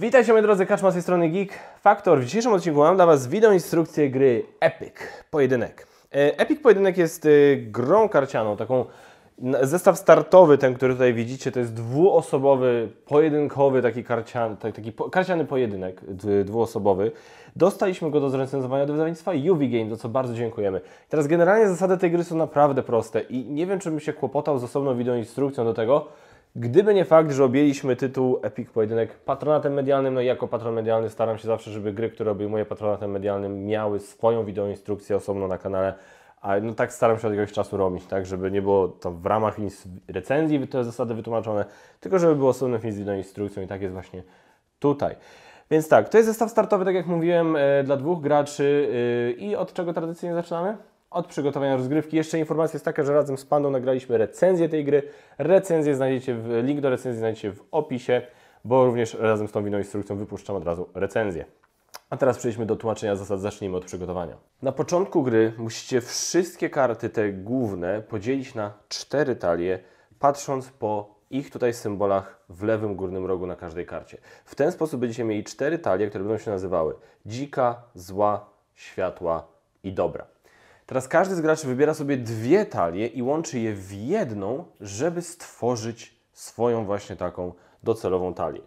Witajcie moi drodzy, Kaczma z tej strony Geek Factor. W dzisiejszym odcinku mam dla Was wideoinstrukcję gry Epic Pojedynek. E, Epic Pojedynek jest e, grą karcianą, taką zestaw startowy, ten, który tutaj widzicie, to jest dwuosobowy, pojedynkowy, taki, karcian, tak, taki po, karciany pojedynek dwuosobowy. Dostaliśmy go do zrecenzowania do wydawnictwa UV Games, za co bardzo dziękujemy. Teraz generalnie zasady tej gry są naprawdę proste i nie wiem, czy bym się kłopotał z osobną wideoinstrukcją do tego, Gdyby nie fakt, że objęliśmy tytuł Epic Pojedynek patronatem medialnym, no i jako patron medialny staram się zawsze, żeby gry, które obejmuję patronatem medialnym miały swoją wideoinstrukcję osobno na kanale, a no tak staram się od jakiegoś czasu robić, tak, żeby nie było to w ramach recenzji te zasady wytłumaczone, tylko żeby było osobne film z wideoinstrukcją i tak jest właśnie tutaj. Więc tak, to jest zestaw startowy, tak jak mówiłem, e, dla dwóch graczy e, i od czego tradycyjnie zaczynamy? od przygotowania rozgrywki. Jeszcze informacja jest taka, że razem z Pandą nagraliśmy recenzję tej gry. Recenzję znajdziecie w, link do recenzji znajdziecie w opisie, bo również razem z tą winą instrukcją wypuszczam od razu recenzję. A teraz przejdźmy do tłumaczenia zasad, zacznijmy od przygotowania. Na początku gry musicie wszystkie karty te główne podzielić na cztery talie, patrząc po ich tutaj symbolach w lewym górnym rogu na każdej karcie. W ten sposób będziecie mieli cztery talie, które będą się nazywały dzika, zła, światła i dobra. Teraz każdy z graczy wybiera sobie dwie talie i łączy je w jedną, żeby stworzyć swoją właśnie taką docelową talię.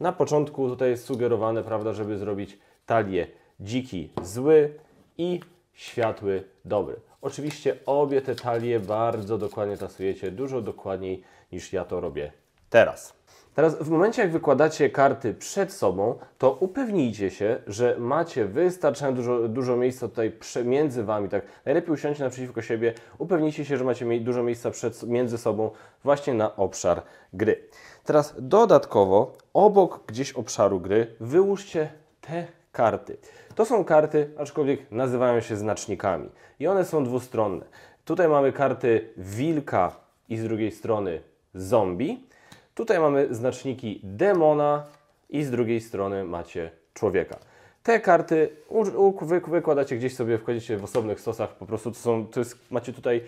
Na początku tutaj jest sugerowane, prawda, żeby zrobić talię dziki zły i światły dobry. Oczywiście obie te talie bardzo dokładnie tasujecie, dużo dokładniej niż ja to robię teraz. Teraz w momencie, jak wykładacie karty przed sobą, to upewnijcie się, że macie wystarczająco dużo, dużo miejsca tutaj między Wami. Tak? Najlepiej usiądźcie naprzeciwko siebie, upewnijcie się, że macie dużo miejsca przed, między sobą właśnie na obszar gry. Teraz dodatkowo obok gdzieś obszaru gry wyłóżcie te karty. To są karty, aczkolwiek nazywają się znacznikami i one są dwustronne. Tutaj mamy karty wilka i z drugiej strony zombie. Tutaj mamy znaczniki demona i z drugiej strony macie człowieka. Te karty wykładacie gdzieś sobie, wkładacie w osobnych stosach, po prostu to są, to jest, macie tutaj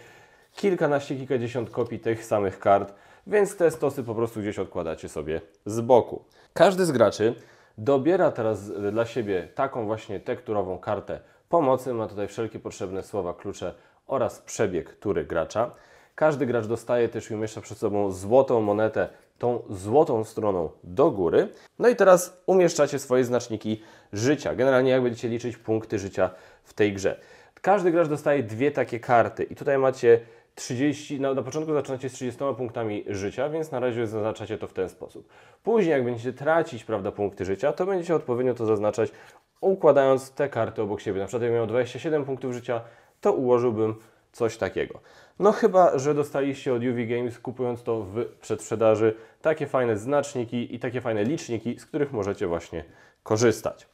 kilkanaście, kilkadziesiąt kopii tych samych kart, więc te stosy po prostu gdzieś odkładacie sobie z boku. Każdy z graczy dobiera teraz dla siebie taką właśnie tekturową kartę pomocy, ma tutaj wszelkie potrzebne słowa, klucze oraz przebieg tury gracza. Każdy gracz dostaje też i umieszcza przed sobą złotą monetę tą złotą stroną do góry. No i teraz umieszczacie swoje znaczniki życia. Generalnie jak będziecie liczyć punkty życia w tej grze. Każdy gracz dostaje dwie takie karty i tutaj macie 30, na, no, na, początku zaczynacie z 30 punktami życia, więc na razie zaznaczacie to w ten sposób. Później jak będziecie tracić prawda, punkty życia, to będziecie odpowiednio to zaznaczać układając te karty obok siebie. Na przykład jak miał 27 punktów życia, to ułożyłbym Coś takiego. No chyba, że dostaliście od UV Games kupując to w przedsprzedaży takie fajne znaczniki i takie fajne liczniki, z których możecie właśnie korzystać.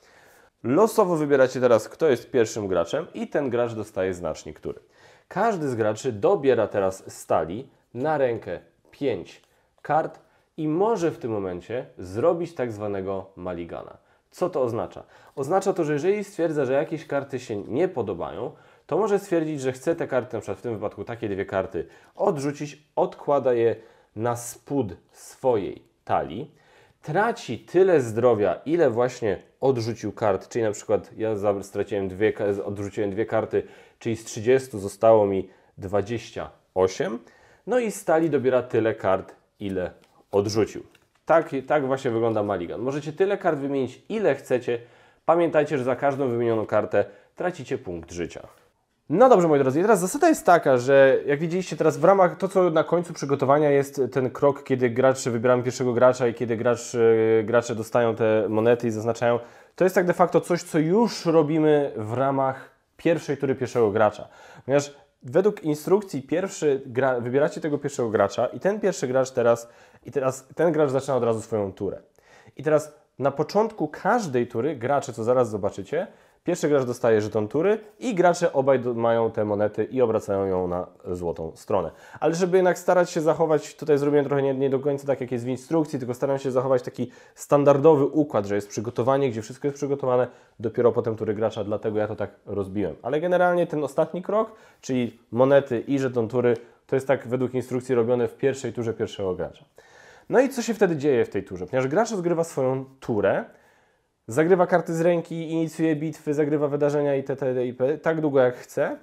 Losowo wybieracie teraz, kto jest pierwszym graczem i ten gracz dostaje znacznik, który. Każdy z graczy dobiera teraz stali na rękę 5 kart i może w tym momencie zrobić tak zwanego maligana. Co to oznacza? Oznacza to, że jeżeli stwierdza, że jakieś karty się nie podobają, to może stwierdzić, że chce te karty, na przykład w tym wypadku takie dwie karty, odrzucić, odkłada je na spód swojej talii, traci tyle zdrowia, ile właśnie odrzucił kart, czyli na przykład ja straciłem dwie, odrzuciłem dwie karty, czyli z 30 zostało mi 28, no i stali dobiera tyle kart, ile odrzucił. Tak, tak właśnie wygląda Maligan. Możecie tyle kart wymienić, ile chcecie. Pamiętajcie, że za każdą wymienioną kartę tracicie punkt życia. No dobrze, moi drodzy, I teraz zasada jest taka, że jak widzieliście teraz w ramach to, co na końcu przygotowania jest ten krok, kiedy gracze wybieramy pierwszego gracza i kiedy gracz, gracze dostają te monety i zaznaczają, to jest tak de facto coś, co już robimy w ramach pierwszej tury pierwszego gracza. Ponieważ według instrukcji pierwszy gra, wybieracie tego pierwszego gracza i ten pierwszy gracz teraz i teraz ten gracz zaczyna od razu swoją turę. I teraz na początku każdej tury gracze, co zaraz zobaczycie, Pierwszy gracz dostaje żeton tury i gracze obaj mają te monety i obracają ją na złotą stronę. Ale żeby jednak starać się zachować, tutaj zrobiłem trochę nie, nie do końca tak jak jest w instrukcji, tylko staram się zachować taki standardowy układ, że jest przygotowanie, gdzie wszystko jest przygotowane, dopiero potem tury gracza, dlatego ja to tak rozbiłem. Ale generalnie ten ostatni krok, czyli monety i żeton tury, to jest tak według instrukcji robione w pierwszej turze pierwszego gracza. No i co się wtedy dzieje w tej turze? Ponieważ gracz rozgrywa swoją turę, Zagrywa karty z ręki, inicjuje bitwy, zagrywa wydarzenia itd. itd. tak długo jak chce.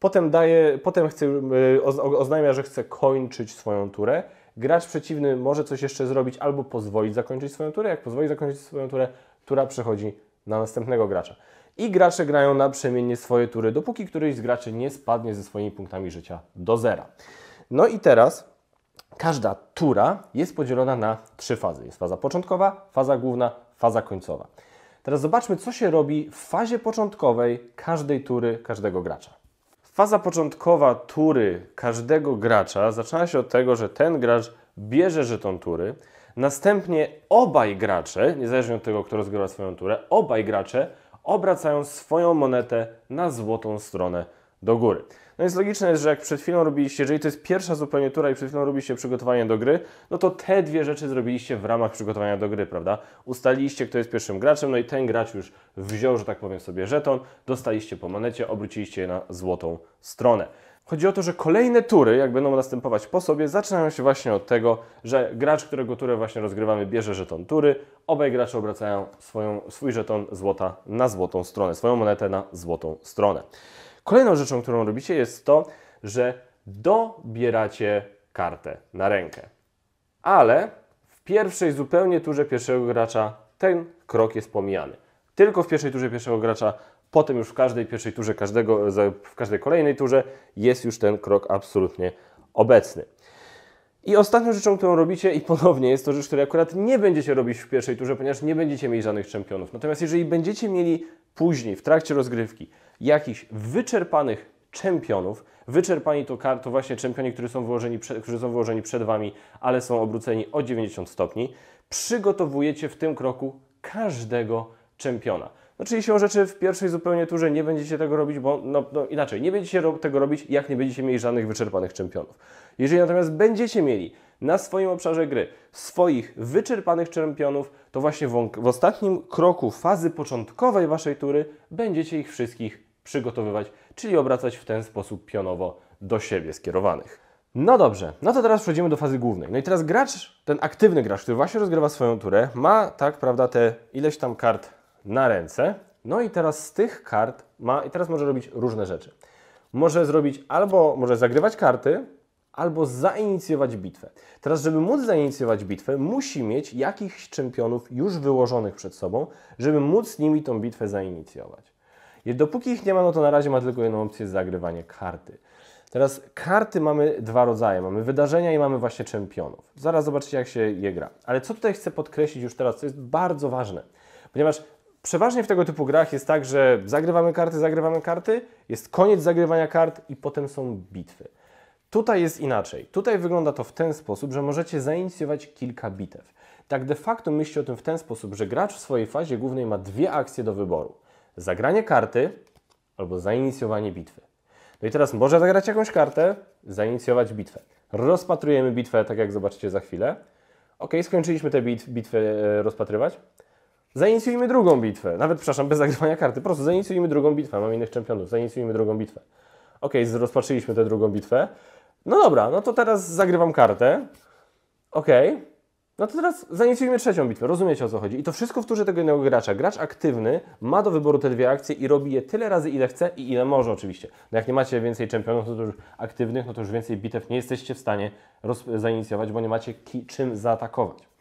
Potem daje, potem chce, y, oznajmia, że chce kończyć swoją turę. Gracz przeciwny może coś jeszcze zrobić albo pozwolić zakończyć swoją turę. Jak pozwoli zakończyć swoją turę, tura przechodzi na następnego gracza. I gracze grają naprzemiennie swoje tury, dopóki któryś z graczy nie spadnie ze swoimi punktami życia do zera. No i teraz każda tura jest podzielona na trzy fazy. Jest faza początkowa, faza główna, faza końcowa. Teraz zobaczmy, co się robi w fazie początkowej każdej tury każdego gracza. Faza początkowa tury każdego gracza zaczyna się od tego, że ten gracz bierze żeton tury, następnie obaj gracze, niezależnie od tego, kto rozgrywa swoją turę, obaj gracze obracają swoją monetę na złotą stronę do góry. No więc logiczne jest, że jak przed chwilą robiliście, jeżeli to jest pierwsza zupełnie tura i przed chwilą robiliście przygotowanie do gry, no to te dwie rzeczy zrobiliście w ramach przygotowania do gry, prawda? Ustaliliście, kto jest pierwszym graczem, no i ten gracz już wziął, że tak powiem sobie, żeton, dostaliście po monecie, obróciliście je na złotą stronę. Chodzi o to, że kolejne tury, jak będą następować po sobie, zaczynają się właśnie od tego, że gracz, którego turę właśnie rozgrywamy, bierze żeton tury, obaj gracze obracają swoją, swój żeton złota na złotą stronę, swoją monetę na złotą stronę. Kolejną rzeczą, którą robicie, jest to, że dobieracie kartę na rękę. Ale w pierwszej zupełnie turze pierwszego gracza ten krok jest pomijany. Tylko w pierwszej turze pierwszego gracza, potem już w każdej pierwszej turze każdego, w każdej kolejnej turze jest już ten krok absolutnie obecny. I ostatnią rzeczą, którą robicie, i ponownie jest to rzecz, której akurat nie będziecie robić w pierwszej turze, ponieważ nie będziecie mieli żadnych czempionów. Natomiast jeżeli będziecie mieli później, w trakcie rozgrywki, jakichś wyczerpanych czempionów, wyczerpani to, to właśnie czempioni, którzy są, wyłożeni, którzy są wyłożeni przed Wami, ale są obróceni o 90 stopni, przygotowujecie w tym kroku każdego czempiona. No czyli siłą rzeczy w pierwszej zupełnie turze nie będziecie tego robić, bo no, no inaczej, nie będziecie ro tego robić, jak nie będziecie mieli żadnych wyczerpanych czempionów. Jeżeli natomiast będziecie mieli na swoim obszarze gry swoich wyczerpanych czempionów, to właśnie w, w ostatnim kroku fazy początkowej waszej tury będziecie ich wszystkich przygotowywać, czyli obracać w ten sposób pionowo do siebie skierowanych. No dobrze, no to teraz przechodzimy do fazy głównej. No i teraz gracz, ten aktywny gracz, który właśnie rozgrywa swoją turę, ma, tak, prawda, te ileś tam kart na ręce. No i teraz z tych kart ma, i teraz może robić różne rzeczy. Może zrobić albo, może zagrywać karty, albo zainicjować bitwę. Teraz, żeby móc zainicjować bitwę, musi mieć jakichś czempionów już wyłożonych przed sobą, żeby móc z nimi tą bitwę zainicjować. I dopóki ich nie ma, no to na razie ma tylko jedną opcję, zagrywanie karty. Teraz karty mamy dwa rodzaje. Mamy wydarzenia i mamy właśnie czempionów. Zaraz zobaczycie, jak się je gra. Ale co tutaj chcę podkreślić już teraz, co jest bardzo ważne. Ponieważ Przeważnie w tego typu grach jest tak, że zagrywamy karty, zagrywamy karty, jest koniec zagrywania kart i potem są bitwy. Tutaj jest inaczej. Tutaj wygląda to w ten sposób, że możecie zainicjować kilka bitew. Tak de facto myśli o tym w ten sposób, że gracz w swojej fazie głównej ma dwie akcje do wyboru. Zagranie karty albo zainicjowanie bitwy. No i teraz może zagrać jakąś kartę, zainicjować bitwę. Rozpatrujemy bitwę, tak jak zobaczycie za chwilę. Ok, skończyliśmy tę bit bitwę e, rozpatrywać. Zainicjujmy drugą bitwę. Nawet, przepraszam, bez zagrywania karty. Po prostu zainicjujmy drugą bitwę. Mam innych czempionów. Zainicjujmy drugą bitwę. Ok, rozpatrzyliśmy tę drugą bitwę. No dobra, no to teraz zagrywam kartę. Ok. No to teraz zainicjujmy trzecią bitwę. Rozumiecie o co chodzi? I to wszystko w turze tego jednego gracza. Gracz aktywny ma do wyboru te dwie akcje i robi je tyle razy, ile chce i ile może oczywiście. No jak nie macie więcej czempionów no to już aktywnych, no to już więcej bitew nie jesteście w stanie zainicjować, bo nie macie czym zaatakować.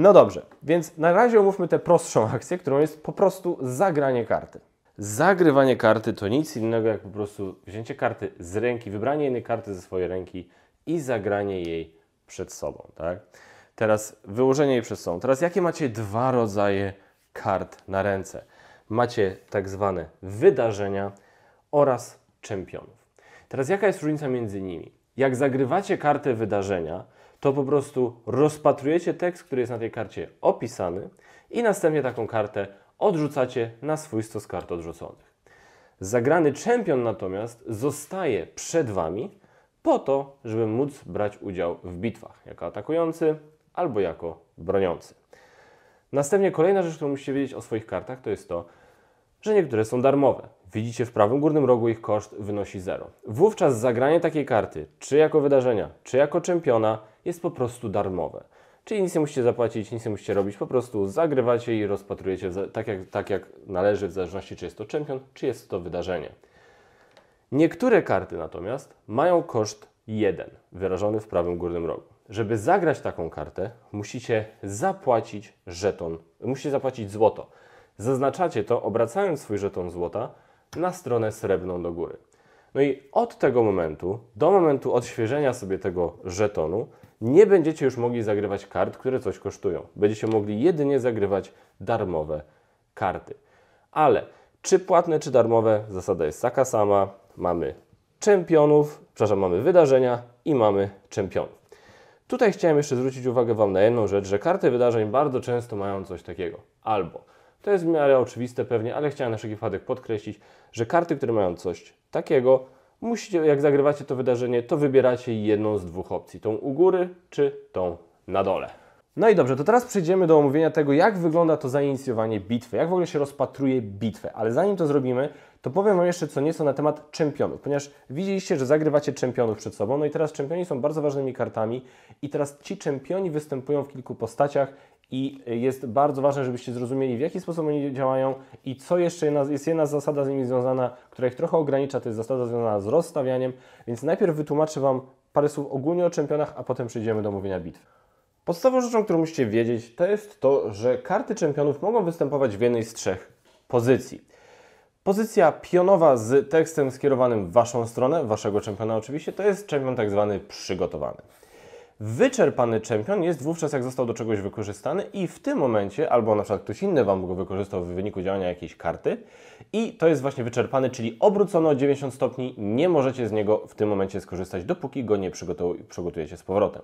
No dobrze, więc na razie omówmy tę prostszą akcję, którą jest po prostu zagranie karty. Zagrywanie karty to nic innego jak po prostu wzięcie karty z ręki, wybranie innej karty ze swojej ręki i zagranie jej przed sobą, tak? Teraz wyłożenie jej przed sobą. Teraz jakie macie dwa rodzaje kart na ręce? Macie tak zwane wydarzenia oraz czempionów. Teraz jaka jest różnica między nimi? Jak zagrywacie kartę wydarzenia, to po prostu rozpatrujecie tekst, który jest na tej karcie opisany i następnie taką kartę odrzucacie na swój stos kart odrzuconych. Zagrany czempion natomiast zostaje przed Wami po to, żeby móc brać udział w bitwach jako atakujący albo jako broniący. Następnie kolejna rzecz, którą musicie wiedzieć o swoich kartach, to jest to, że niektóre są darmowe. Widzicie w prawym górnym rogu ich koszt wynosi 0. Wówczas zagranie takiej karty, czy jako wydarzenia, czy jako czempiona, jest po prostu darmowe. Czyli nic nie musicie zapłacić, nic nie musicie robić, po prostu zagrywacie i rozpatrujecie tak jak, tak jak należy, w zależności czy jest to czempion, czy jest to wydarzenie. Niektóre karty natomiast mają koszt 1, wyrażony w prawym górnym rogu. Żeby zagrać taką kartę, musicie zapłacić żeton, musicie zapłacić złoto. Zaznaczacie to, obracając swój żeton złota na stronę srebrną do góry. No i od tego momentu do momentu odświeżenia sobie tego żetonu nie będziecie już mogli zagrywać kart, które coś kosztują. Będziecie mogli jedynie zagrywać darmowe karty. Ale czy płatne, czy darmowe, zasada jest taka sama. Mamy czempionów, przepraszam, mamy wydarzenia i mamy czempionów. Tutaj chciałem jeszcze zwrócić uwagę Wam na jedną rzecz, że karty wydarzeń bardzo często mają coś takiego. Albo, to jest w miarę oczywiste pewnie, ale chciałem na wszelki wypadek podkreślić, że karty, które mają coś takiego, Musicie, jak zagrywacie to wydarzenie, to wybieracie jedną z dwóch opcji, tą u góry czy tą na dole. No i dobrze, to teraz przejdziemy do omówienia tego, jak wygląda to zainicjowanie bitwy, jak w ogóle się rozpatruje bitwę. Ale zanim to zrobimy, to powiem Wam jeszcze co nieco na temat czempionów, ponieważ widzieliście, że zagrywacie czempionów przed sobą, no i teraz czempioni są bardzo ważnymi kartami i teraz ci czempioni występują w kilku postaciach i jest bardzo ważne, żebyście zrozumieli, w jaki sposób oni działają i co jeszcze jest jedna zasada z nimi związana, która ich trochę ogranicza, to jest zasada związana z rozstawianiem, więc najpierw wytłumaczę Wam parę słów ogólnie o czempionach, a potem przejdziemy do omówienia bitwy. Podstawową rzeczą, którą musicie wiedzieć, to jest to, że karty czempionów mogą występować w jednej z trzech pozycji. Pozycja pionowa z tekstem skierowanym w Waszą stronę, Waszego czempiona oczywiście, to jest czempion tak zwany przygotowany. Wyczerpany czempion jest wówczas, jak został do czegoś wykorzystany i w tym momencie, albo na przykład ktoś inny Wam go wykorzystał w wyniku działania jakiejś karty i to jest właśnie wyczerpany, czyli obrócono o 90 stopni, nie możecie z niego w tym momencie skorzystać, dopóki go nie przygotujecie z powrotem.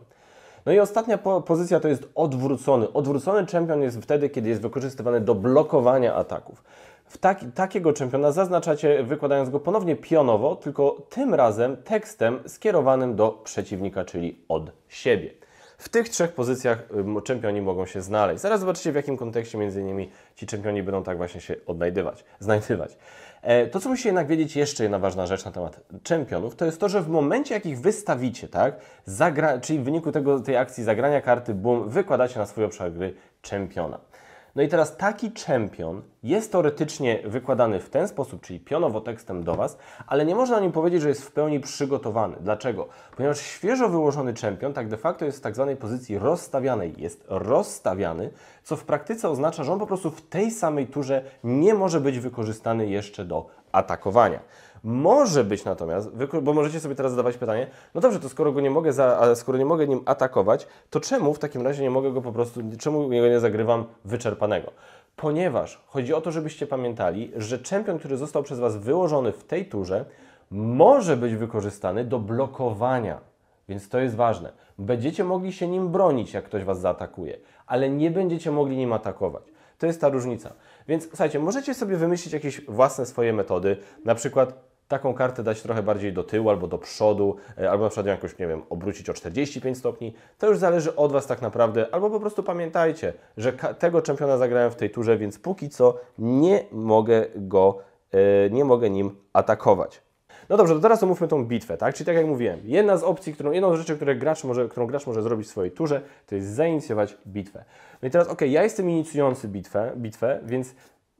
No i ostatnia po pozycja to jest odwrócony. Odwrócony czempion jest wtedy, kiedy jest wykorzystywany do blokowania ataków. W tak, takiego czempiona zaznaczacie, wykładając go ponownie pionowo, tylko tym razem tekstem skierowanym do przeciwnika, czyli od siebie. W tych trzech pozycjach czempioni mogą się znaleźć. Zaraz zobaczycie, w jakim kontekście między innymi ci czempioni będą tak właśnie się odnajdywać, znajdywać. E, to, co musi jednak wiedzieć, jeszcze jedna ważna rzecz na temat czempionów, to jest to, że w momencie, jak ich wystawicie, tak, zagra- czyli w wyniku tego, tej akcji zagrania karty, boom, wykładacie na swój obszar gry czempiona. No i teraz taki czempion jest teoretycznie wykładany w ten sposób, czyli pionowo tekstem do Was, ale nie można o nim powiedzieć, że jest w pełni przygotowany. Dlaczego? Ponieważ świeżo wyłożony czempion tak de facto jest w tak zwanej pozycji rozstawianej. Jest rozstawiany, co w praktyce oznacza, że on po prostu w tej samej turze nie może być wykorzystany jeszcze do atakowania. Może być natomiast, bo możecie sobie teraz zadawać pytanie, no dobrze, to skoro go nie mogę, za, skoro nie mogę nim atakować, to czemu w takim razie nie mogę go po prostu, czemu go nie zagrywam wyczerpanego? Ponieważ chodzi o to, żebyście pamiętali, że czempion, który został przez Was wyłożony w tej turze, może być wykorzystany do blokowania. Więc to jest ważne. Będziecie mogli się nim bronić, jak ktoś Was zaatakuje, ale nie będziecie mogli nim atakować. To jest ta różnica. Więc słuchajcie, możecie sobie wymyślić jakieś własne swoje metody, na przykład taką kartę dać trochę bardziej do tyłu albo do przodu, e, albo na przykład jakoś, nie wiem, obrócić o 45 stopni. To już zależy od Was tak naprawdę, albo po prostu pamiętajcie, że tego czempiona zagrałem w tej turze, więc póki co nie mogę go, e, nie mogę nim atakować. No dobrze, to teraz omówmy tą bitwę, tak? Czyli tak jak mówiłem, jedna z opcji, którą, jedną z rzeczy, które gracz może, którą gracz może zrobić w swojej turze, to jest zainicjować bitwę. No i teraz, ok, ja jestem inicjujący bitwę, bitwę więc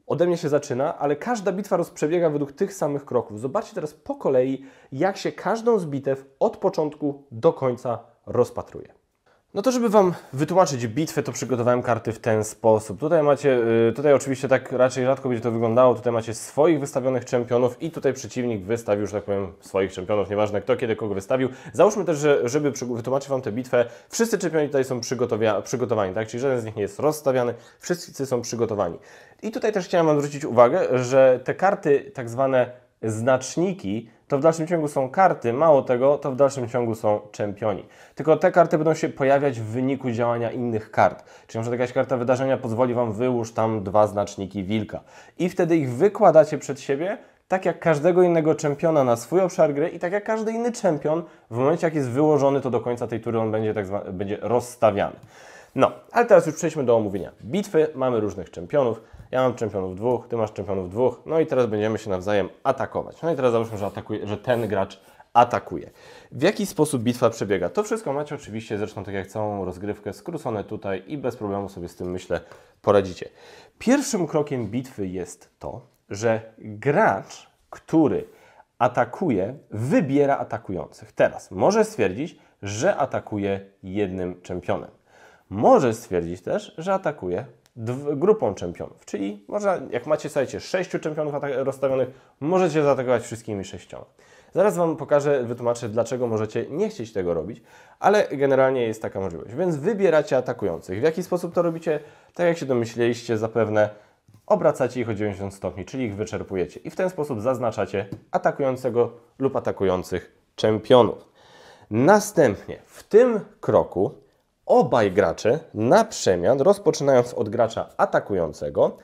ode mnie się zaczyna, ale każda bitwa rozprzebiega według tych samych kroków. Zobaczcie teraz po kolei, jak się każdą z bitew od początku do końca rozpatruje. No to żeby Wam wytłumaczyć bitwę, to przygotowałem karty w ten sposób. Tutaj macie, y, tutaj oczywiście tak raczej rzadko będzie to wyglądało, tutaj macie swoich wystawionych czempionów i tutaj przeciwnik wystawił, że tak powiem, swoich czempionów, nieważne kto, kiedy kogo wystawił. Załóżmy też, że żeby wytłumaczyć Wam tę bitwę, wszyscy czempioni tutaj są przygotowani, tak? Czyli żaden z nich nie jest rozstawiany, wszyscy są przygotowani. I tutaj też chciałem Wam zwrócić uwagę, że te karty tak zwane znaczniki, to w dalszym ciągu są karty, mało tego, to w dalszym ciągu są czempioni. Tylko te karty będą się pojawiać w wyniku działania innych kart. Czyli może jakaś karta wydarzenia pozwoli Wam wyłóż tam dwa znaczniki wilka. I wtedy ich wykładacie przed siebie, tak jak każdego innego czempiona na swój obszar gry i tak jak każdy inny czempion, w momencie jak jest wyłożony, to do końca tej tury on będzie, tak będzie rozstawiany. No, ale teraz już przejdźmy do omówienia bitwy. Mamy różnych czempionów ja mam czempionów dwóch, ty masz czempionów dwóch, no i teraz będziemy się nawzajem atakować. No i teraz załóżmy, że, atakuje, że ten gracz atakuje. W jaki sposób bitwa przebiega? To wszystko macie oczywiście, zresztą tak jak całą rozgrywkę, skrócone tutaj i bez problemu sobie z tym, myślę, poradzicie. Pierwszym krokiem bitwy jest to, że gracz, który atakuje, wybiera atakujących. Teraz może stwierdzić, że atakuje jednym czempionem. Może stwierdzić też, że atakuje grupą czempionów. Czyli można, jak macie, słuchajcie, sześciu czempionów rozstawionych, możecie zaatakować wszystkimi sześcioma. Zaraz Wam pokażę, wytłumaczę, dlaczego możecie nie chcieć tego robić, ale generalnie jest taka możliwość. Więc wybieracie atakujących. W jaki sposób to robicie? Tak jak się domyśleliście, zapewne obracacie ich o 90 stopni, czyli ich wyczerpujecie. I w ten sposób zaznaczacie atakującego lub atakujących czempionów. Następnie w tym kroku Obaj gracze na przemian, rozpoczynając od gracza atakującego,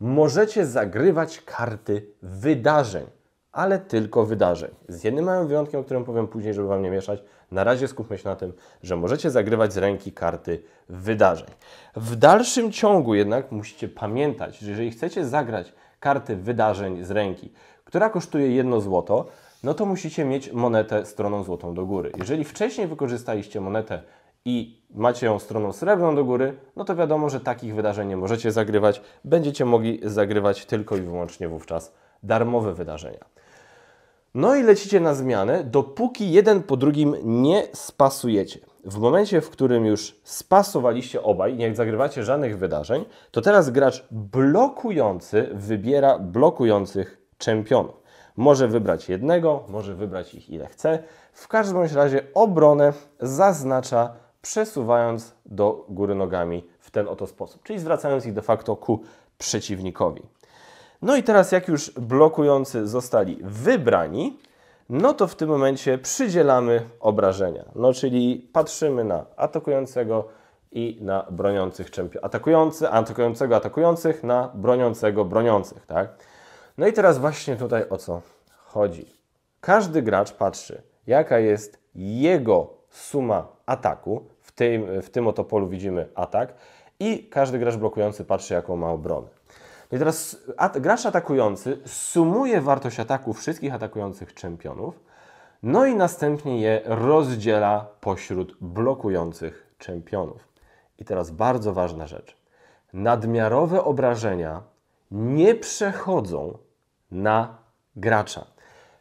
możecie zagrywać karty wydarzeń, ale tylko wydarzeń. Z jednym małym wyjątkiem, o którym powiem później, żeby Wam nie mieszać. Na razie skupmy się na tym, że możecie zagrywać z ręki karty wydarzeń. W dalszym ciągu jednak musicie pamiętać, że jeżeli chcecie zagrać karty wydarzeń z ręki, która kosztuje jedno złoto, no to musicie mieć monetę stroną złotą do góry. Jeżeli wcześniej wykorzystaliście monetę i macie ją stroną srebrną do góry, no to wiadomo, że takich wydarzeń nie możecie zagrywać. Będziecie mogli zagrywać tylko i wyłącznie wówczas darmowe wydarzenia. No i lecicie na zmianę, dopóki jeden po drugim nie spasujecie. W momencie, w którym już spasowaliście obaj, nie zagrywacie żadnych wydarzeń, to teraz gracz blokujący wybiera blokujących czempionów. Może wybrać jednego, może wybrać ich ile chce. W każdym razie obronę zaznacza przesuwając do góry nogami w ten oto sposób, czyli zwracając ich de facto ku przeciwnikowi. No i teraz jak już blokujący zostali wybrani, no to w tym momencie przydzielamy obrażenia. No czyli patrzymy na atakującego i na broniących czempionów. Atakujący, atakującego atakujących, na broniącego broniących, tak? No i teraz właśnie tutaj o co chodzi. Każdy gracz patrzy, jaka jest jego suma ataku, w tym, w tym oto polu widzimy atak i każdy gracz blokujący patrzy jaką ma obronę. No i teraz at gracz atakujący sumuje wartość ataku wszystkich atakujących czempionów, no i następnie je rozdziela pośród blokujących czempionów. I teraz bardzo ważna rzecz. Nadmiarowe obrażenia nie przechodzą na gracza.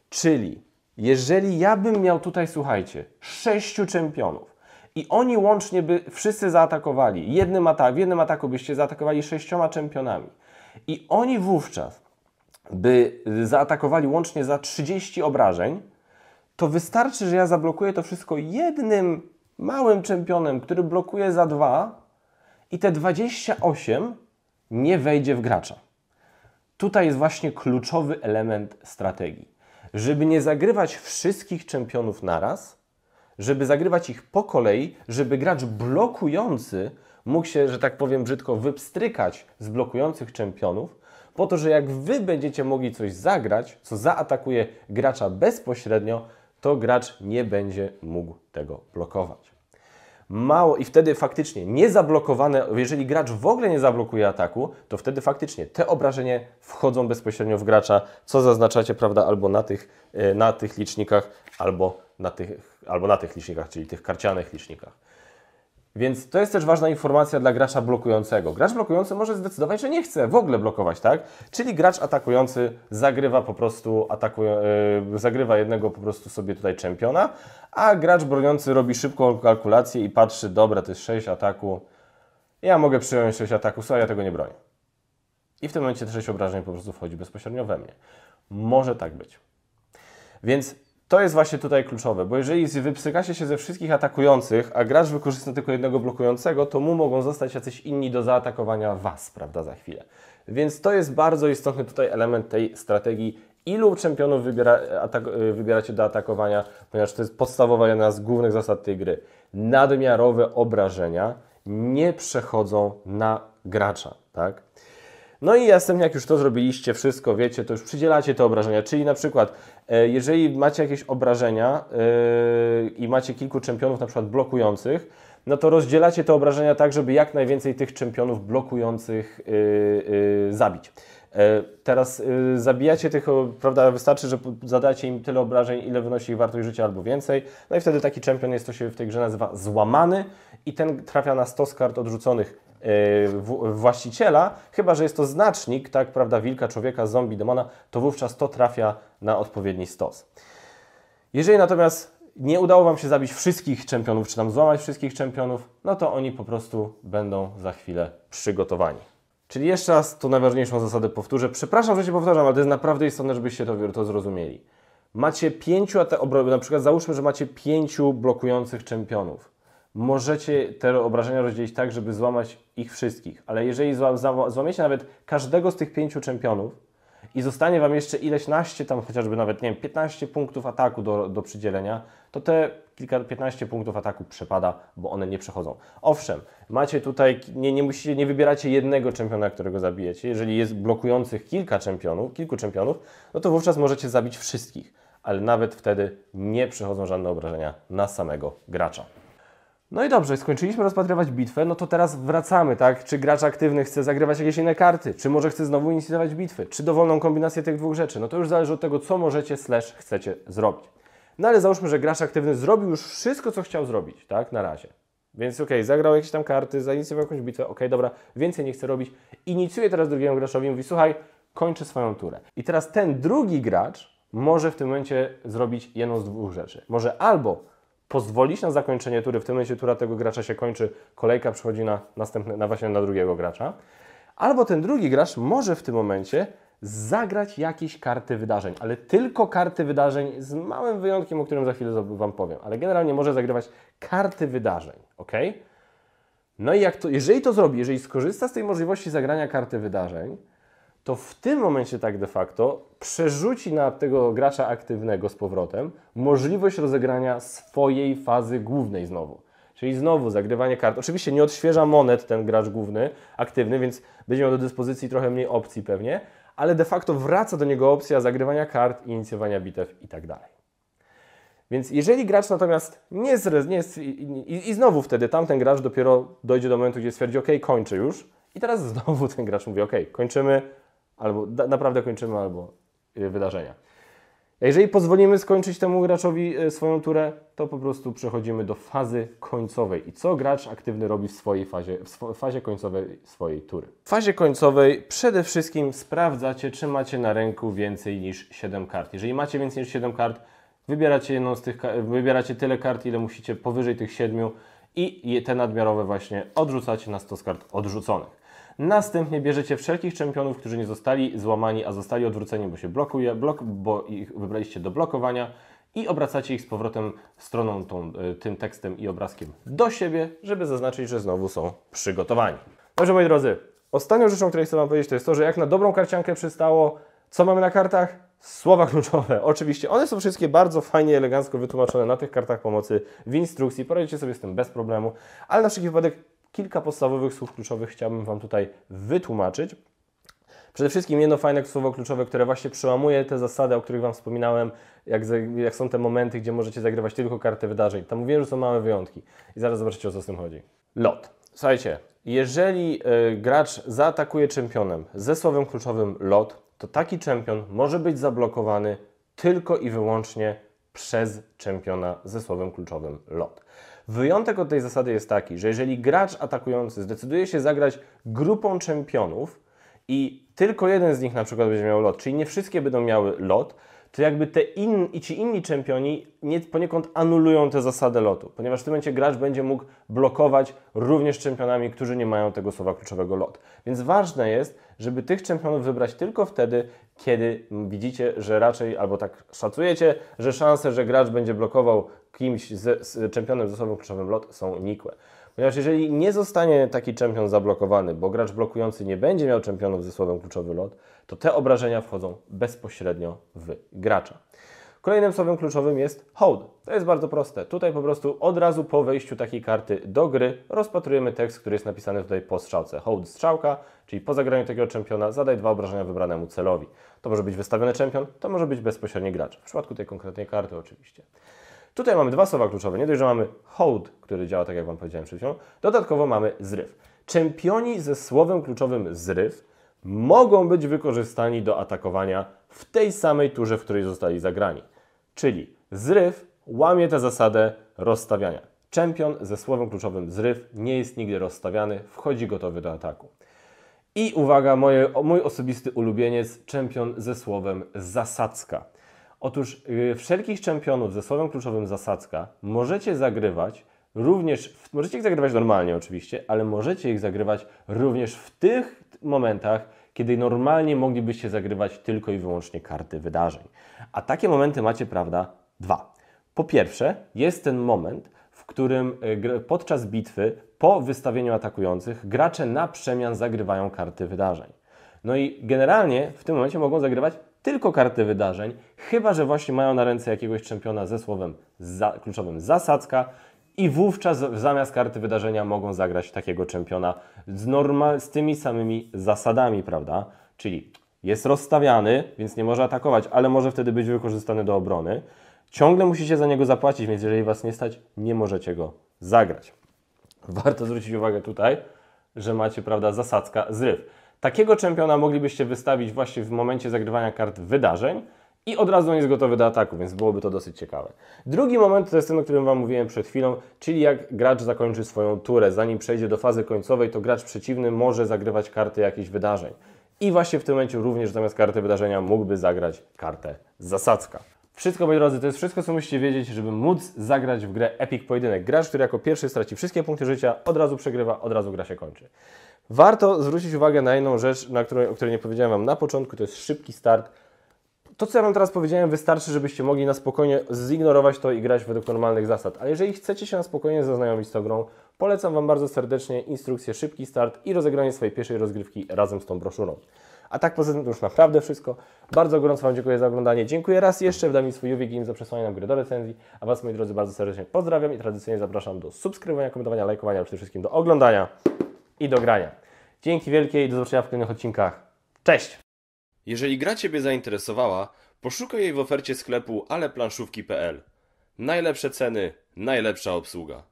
Czyli jeżeli ja bym miał tutaj, słuchajcie, sześciu czempionów i oni łącznie by wszyscy zaatakowali, jednym atak, w jednym ataku byście zaatakowali sześcioma czempionami i oni wówczas by zaatakowali łącznie za 30 obrażeń, to wystarczy, że ja zablokuję to wszystko jednym małym czempionem, który blokuje za dwa i te 28 nie wejdzie w gracza. Tutaj jest właśnie kluczowy element strategii żeby nie zagrywać wszystkich czempionów naraz, żeby zagrywać ich po kolei, żeby gracz blokujący mógł się, że tak powiem brzydko, wypstrykać z blokujących czempionów, po to, że jak Wy będziecie mogli coś zagrać, co zaatakuje gracza bezpośrednio, to gracz nie będzie mógł tego blokować mało i wtedy faktycznie niezablokowane, jeżeli gracz w ogóle nie zablokuje ataku, to wtedy faktycznie te obrażenia wchodzą bezpośrednio w gracza, co zaznaczacie, prawda, albo na tych, e, na tych licznikach, albo na tych, albo na tych licznikach, czyli tych karcianych licznikach. Więc to jest też ważna informacja dla gracza blokującego. Gracz blokujący może zdecydować, że nie chce w ogóle blokować, tak? Czyli gracz atakujący zagrywa po prostu atakuje, yy, zagrywa jednego po prostu sobie tutaj czempiona, a gracz broniący robi szybką kalkulację i patrzy, dobra, to jest 6 ataku. Ja mogę przyjąć 6 ataku, słuchaj, ja tego nie bronię. I w tym momencie 6 obrażeń po prostu wchodzi bezpośrednio we mnie. Może tak być. Więc to jest właśnie tutaj kluczowe, bo jeżeli wypsykacie się ze wszystkich atakujących, a gracz wykorzysta tylko jednego blokującego, to mu mogą zostać jacyś inni do zaatakowania Was, prawda, za chwilę. Więc to jest bardzo istotny tutaj element tej strategii, ilu czempionów wybiera, y, wybieracie do atakowania, ponieważ to jest podstawowa jedna z głównych zasad tej gry. Nadmiarowe obrażenia nie przechodzą na gracza, tak? No i następnie, jak już to zrobiliście, wszystko wiecie, to już przydzielacie te obrażenia. Czyli na przykład, e, jeżeli macie jakieś obrażenia e, i macie kilku czempionów, na przykład blokujących, no to rozdzielacie te obrażenia tak, żeby jak najwięcej tych czempionów blokujących e, zabić. E, teraz y, zabijacie tych, prawda, wystarczy, że zadacie im tyle obrażeń, ile wynosi ich wartość życia albo więcej. No i wtedy taki czempion jest to się w tej grze nazywa złamany i ten trafia na stos kart odrzuconych e, właściciela, chyba że jest to znacznik, tak, prawda, wilka, człowieka, zombie, demona, to wówczas to trafia na odpowiedni stos. Jeżeli natomiast nie udało Wam się zabić wszystkich czempionów, czy tam złamać wszystkich czempionów, no to oni po prostu będą za chwilę przygotowani. Czyli jeszcze raz to najważniejszą zasadę powtórzę. Przepraszam, że się powtarzam, ale to jest naprawdę istotne, żebyście to, to zrozumieli. Macie pięciu, na przykład załóżmy, że macie pięciu blokujących czempionów. Możecie te obrażenia rozdzielić tak, żeby złamać ich wszystkich, ale jeżeli złamiecie nawet każdego z tych pięciu czempionów, i zostanie Wam jeszcze ileśnaście, tam chociażby nawet, nie wiem, 15 punktów ataku do, do przydzielenia, to te kilka, 15 punktów ataku przepada, bo one nie przechodzą. Owszem, macie tutaj, nie, nie musicie, nie wybieracie jednego czempiona, którego zabijecie. Jeżeli jest blokujących kilka czempionów, kilku czempionów, no to wówczas możecie zabić wszystkich, ale nawet wtedy nie przechodzą żadne obrażenia na samego gracza. No i dobrze, skończyliśmy rozpatrywać bitwę, no to teraz wracamy, tak? Czy gracz aktywny chce zagrywać jakieś inne karty? Czy może chce znowu inicjować bitwy? Czy dowolną kombinację tych dwóch rzeczy? No to już zależy od tego, co możecie slash chcecie zrobić. No ale załóżmy, że gracz aktywny zrobił już wszystko, co chciał zrobić, tak? Na razie. Więc okej, okay, zagrał jakieś tam karty, zainicjował jakąś bitwę, okej, okay, dobra, więcej nie chce robić. Inicjuje teraz drugiemu graczowi i mówi, słuchaj, kończy swoją turę. I teraz ten drugi gracz może w tym momencie zrobić jedną z dwóch rzeczy. Może albo pozwolić na zakończenie tury. W tym momencie tura tego gracza się kończy, kolejka przychodzi na, następne na właśnie na drugiego gracza. Albo ten drugi gracz może w tym momencie zagrać jakieś karty wydarzeń, ale tylko karty wydarzeń z małym wyjątkiem, o którym za chwilę Wam powiem, ale generalnie może zagrywać karty wydarzeń, ok? No i jak to, jeżeli to zrobi, jeżeli skorzysta z tej możliwości zagrania karty wydarzeń, to w tym momencie tak de facto przerzuci na tego gracza aktywnego z powrotem możliwość rozegrania swojej fazy głównej znowu. Czyli znowu zagrywanie kart. Oczywiście nie odświeża monet ten gracz główny, aktywny, więc będzie miał do dyspozycji trochę mniej opcji pewnie, ale de facto wraca do niego opcja zagrywania kart, inicjowania bitew itd. Tak więc jeżeli gracz natomiast nie, zrez, nie jest, i, i, znowu wtedy tamten gracz dopiero dojdzie do momentu, gdzie stwierdzi, ok, kończy już i teraz znowu ten gracz mówi, ok, kończymy, Albo da, naprawdę kończymy, albo y, wydarzenia. Jeżeli pozwolimy skończyć temu graczowi y, swoją turę, to po prostu przechodzimy do fazy końcowej. I co gracz aktywny robi w swojej fazie, w fazie końcowej swojej tury? W fazie końcowej przede wszystkim sprawdzacie, czy macie na ręku więcej niż 7 kart. Jeżeli macie więcej niż 7 kart, wybieracie jedną z tych wybieracie tyle kart, ile musicie powyżej tych 7 i te nadmiarowe właśnie odrzucacie na stos kart odrzuconych. Następnie bierzecie wszelkich czempionów, którzy nie zostali złamani, a zostali odwróceni, bo się blokuje, blok, bo ich wybraliście do blokowania i obracacie ich z powrotem stroną tą, e, tym tekstem i obrazkiem do siebie, żeby zaznaczyć, że znowu są przygotowani. Dobrze, moi drodzy, ostatnią rzeczą, której chcę Wam powiedzieć, to jest to, że jak na dobrą karciankę przystało, co mamy na kartach? Słowa kluczowe, oczywiście. One są wszystkie bardzo fajnie, elegancko wytłumaczone na tych kartach pomocy w instrukcji. Poradzicie sobie z tym bez problemu, ale na wszelki wypadek kilka podstawowych słów kluczowych chciałbym Wam tutaj wytłumaczyć. Przede wszystkim jedno fajne słowo kluczowe, które właśnie przełamuje te zasady, o których Wam wspominałem, jak, jak są te momenty, gdzie możecie zagrywać tylko karty wydarzeń. Tam mówiłem, że są małe wyjątki i zaraz zobaczycie, o co z tym chodzi. Lot. Słuchajcie, jeżeli y, gracz zaatakuje czempionem ze słowem kluczowym lot, to taki czempion może być zablokowany tylko i wyłącznie przez czempiona ze słowem kluczowym lot. Wyjątek od tej zasady jest taki, że jeżeli gracz atakujący zdecyduje się zagrać grupą czempionów i tylko jeden z nich na przykład będzie miał lot, czyli nie wszystkie będą miały lot, to jakby te in, i ci inni czempioni nie, poniekąd anulują tę zasadę lotu, ponieważ w tym momencie gracz będzie mógł blokować również czempionami, którzy nie mają tego słowa kluczowego lot. Więc ważne jest, żeby tych czempionów wybrać tylko wtedy, kiedy widzicie, że raczej albo tak szacujecie, że szanse, że gracz będzie blokował kimś z, z czempionem z osobą kluczowym lot są nikłe. Ponieważ jeżeli nie zostanie taki czempion zablokowany, bo gracz blokujący nie będzie miał czempionów ze słowem kluczowy lot, to te obrażenia wchodzą bezpośrednio w gracza. Kolejnym słowem kluczowym jest hold. To jest bardzo proste. Tutaj po prostu od razu po wejściu takiej karty do gry rozpatrujemy tekst, który jest napisany tutaj po strzałce. Hold strzałka, czyli po zagraniu takiego czempiona zadaj dwa obrażenia wybranemu celowi. To może być wystawiony czempion, to może być bezpośredni gracz. W przypadku tej konkretnej karty oczywiście. Tutaj mamy dwa słowa kluczowe. Nie dość, że mamy hold, który działa tak jak Wam powiedziałem przed chwilą, dodatkowo mamy zryw. Czempioni ze słowem kluczowym zryw mogą być wykorzystani do atakowania w tej samej turze, w której zostali zagrani. Czyli zryw łamie tę zasadę rozstawiania. Czempion ze słowem kluczowym zryw nie jest nigdy rozstawiany, wchodzi gotowy do ataku. I uwaga, moje, mój osobisty ulubieniec, czempion ze słowem zasadzka. Otóż y, wszelkich czempionów ze słowem kluczowym zasadzka możecie zagrywać również, w, możecie ich zagrywać normalnie oczywiście, ale możecie ich zagrywać również w tych momentach, kiedy normalnie moglibyście zagrywać tylko i wyłącznie karty wydarzeń. A takie momenty macie, prawda, dwa. Po pierwsze, jest ten moment, w którym y, podczas bitwy, po wystawieniu atakujących, gracze na przemian zagrywają karty wydarzeń. No i generalnie w tym momencie mogą zagrywać tylko karty wydarzeń, chyba że właśnie mają na ręce jakiegoś czempiona ze słowem za, kluczowym zasadzka i wówczas zamiast karty wydarzenia mogą zagrać takiego czempiona z, normal, z tymi samymi zasadami, prawda? Czyli jest rozstawiany, więc nie może atakować, ale może wtedy być wykorzystany do obrony. Ciągle musicie za niego zapłacić, więc jeżeli Was nie stać, nie możecie go zagrać. Warto zwrócić uwagę tutaj, że macie, prawda, zasadzka, zryw. Takiego czempiona moglibyście wystawić właśnie w momencie zagrywania kart wydarzeń i od razu on jest gotowy do ataku, więc byłoby to dosyć ciekawe. Drugi moment to jest ten, o którym Wam mówiłem przed chwilą, czyli jak gracz zakończy swoją turę. Zanim przejdzie do fazy końcowej, to gracz przeciwny może zagrywać karty jakichś wydarzeń. I właśnie w tym momencie również zamiast karty wydarzenia mógłby zagrać kartę zasadzka. Wszystko, moi drodzy, to jest wszystko, co musicie wiedzieć, żeby móc zagrać w grę Epic Pojedynek. Gracz, który jako pierwszy straci wszystkie punkty życia, od razu przegrywa, od razu gra się kończy. Warto zwrócić uwagę na jedną rzecz, na której, o której nie powiedziałem Wam na początku, to jest szybki start. To, co ja Wam teraz powiedziałem, wystarczy, żebyście mogli na spokojnie zignorować to i grać według normalnych zasad. Ale jeżeli chcecie się na spokojnie zaznajomić z tą grą, polecam Wam bardzo serdecznie instrukcję Szybki Start i rozegranie swojej pierwszej rozgrywki razem z tą broszurą. A tak poza tym to już naprawdę wszystko. Bardzo gorąco Wam dziękuję za oglądanie. Dziękuję raz jeszcze w Dami swój UV za przesłanie nam gry do recenzji. A Was, moi drodzy, bardzo serdecznie pozdrawiam i tradycyjnie zapraszam do subskrybowania, komentowania, lajkowania, przede wszystkim do oglądania i do grania. Dzięki wielkie i do zobaczenia w kolejnych odcinkach. Cześć! Jeżeli gra Ciebie zainteresowała, poszukaj jej w ofercie sklepu aleplanszówki.pl. Najlepsze ceny, najlepsza obsługa.